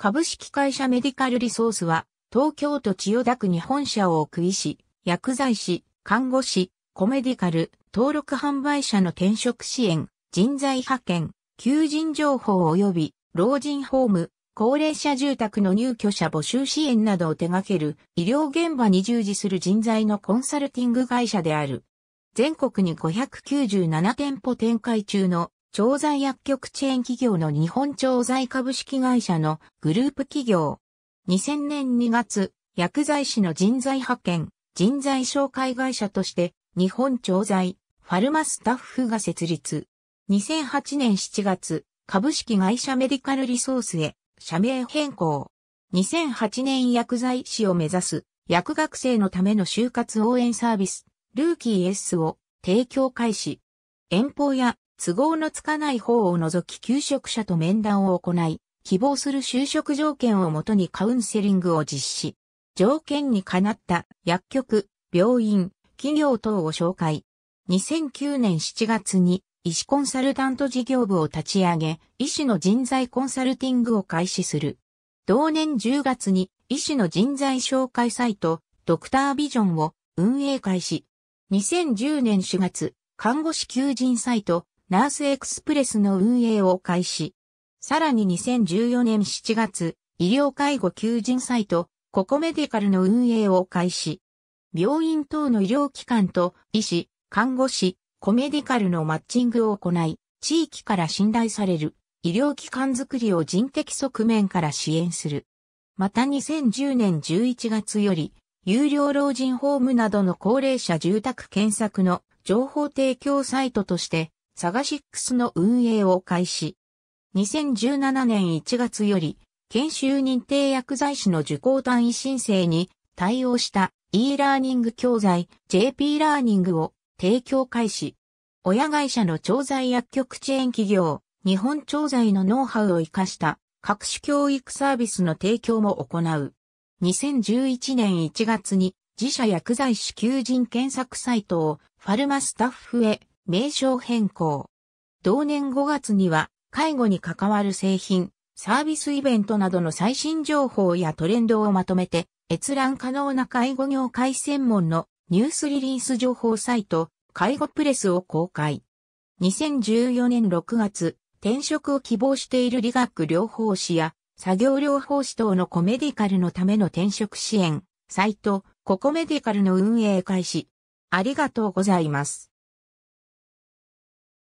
株式会社メディカルリソースは、東京都千代田区に本社を置く医師、薬剤師、看護師、コメディカル、登録販売者の転職支援、人材派遣、求人情報及び老人ホーム、高齢者住宅の入居者募集支援などを手掛ける医療現場に従事する人材のコンサルティング会社である。全国に597店舗展開中の調剤薬局チェーン企業の日本調剤株式会社のグループ企業。2000年2月、薬剤師の人材派遣、人材紹介会社として日本調剤、ファルマスタッフが設立。2008年7月、株式会社メディカルリソースへ社名変更。2008年薬剤師を目指す薬学生のための就活応援サービス、ルーキー S を提供開始。遠方や都合のつかない方を除き求職者と面談を行い、希望する就職条件をもとにカウンセリングを実施。条件にかなった薬局、病院、企業等を紹介。2009年7月に医師コンサルタント事業部を立ち上げ、医師の人材コンサルティングを開始する。同年10月に医師の人材紹介サイト、ドクタービジョンを運営開始。2010年4月、看護師求人サイト、ナースエクスプレスの運営を開始。さらに2014年7月、医療介護求人サイト、ココメディカルの運営を開始。病院等の医療機関と医師、看護師、コメディカルのマッチングを行い、地域から信頼される医療機関づくりを人的側面から支援する。また2010年11月より、有料老人ホームなどの高齢者住宅検索の情報提供サイトとしてサガシックスの運営を開始。2017年1月より、研修認定薬剤師の受講単位申請に対応した e ラーニング教材 JP ラーニングを提供開始。親会社の調剤薬局チェーン企業、日本調剤のノウハウを活かした各種教育サービスの提供も行う。2011年1月に自社薬剤師求人検索サイトをファルマスタッフへ名称変更。同年5月には、介護に関わる製品、サービスイベントなどの最新情報やトレンドをまとめて、閲覧可能な介護業界専門のニュースリリース情報サイト、介護プレスを公開。2014年6月、転職を希望している理学療法士や作業療法士等のコメディカルのための転職支援、サイト、ココメディカルの運営開始。ありがとうございます。